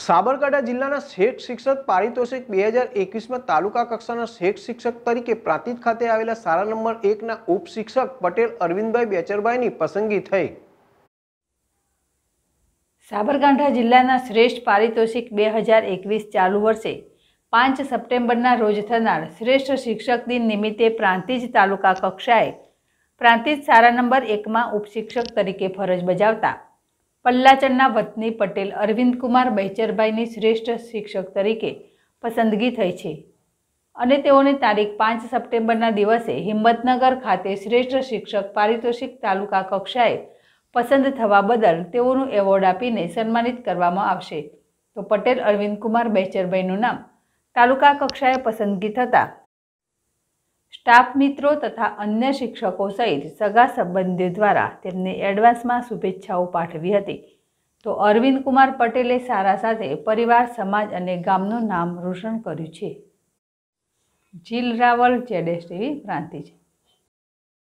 સાબરકાંઠા જિલ્લાના શ્રેષ્ઠ શિક્ષક પારિતોષિક બે હજાર એકવીસમાં તાલુકા કક્ષાના શ્રેષ્ઠ શિક્ષક તરીકે પ્રાંતિજ ખાતે આવેલા સારા નંબર એકના ઉપશિક્ષક પટેલ અરવિંદભાઈ બેચરભાઈની પસંદગી થઈ સાબરકાંઠા જિલ્લાના શ્રેષ્ઠ પારિતોષિક બે હજાર એકવીસ ચાલુ વર્ષે પાંચ સપ્ટેમ્બરના રોજ થનાર શ્રેષ્ઠ શિક્ષક દિન નિમિત્તે પ્રાંતિજ તાલુકા કક્ષાએ પ્રાંતિજ સારા નંબર એકમાં ઉપશિક્ષક તરીકે ફરજ બજાવતા પલ્લાચણના વતની પટેલ અરવિંદકુમાર બૈચરભાઈની શ્રેષ્ઠ શિક્ષક તરીકે પસંદગી થઈ છે અને તેઓને તારીખ પાંચ સપ્ટેમ્બરના દિવસે હિંમતનગર ખાતે શ્રેષ્ઠ શિક્ષક પારિતોષિક તાલુકા કક્ષાએ પસંદ થવા બદલ તેઓનું એવોર્ડ આપીને સન્માનિત કરવામાં આવશે તો પટેલ અરવિંદકુમાર બૈચરભાઈનું નામ તાલુકા કક્ષાએ પસંદગી થતાં સ્ટાફ મિત્રો તથા અન્ય શિક્ષકો સહિત સગા સંબંધીઓ દ્વારા તેમને એડવાન્સમાં શુભેચ્છાઓ પાઠવી હતી તો અરવિંદ કુમાર પટેલે સારા સાથે પરિવાર સમાજ અને ગામનું નામ રોશન કર્યું છે જીલ રાવલ જેડેશ ટીવી પ્રાંતિજ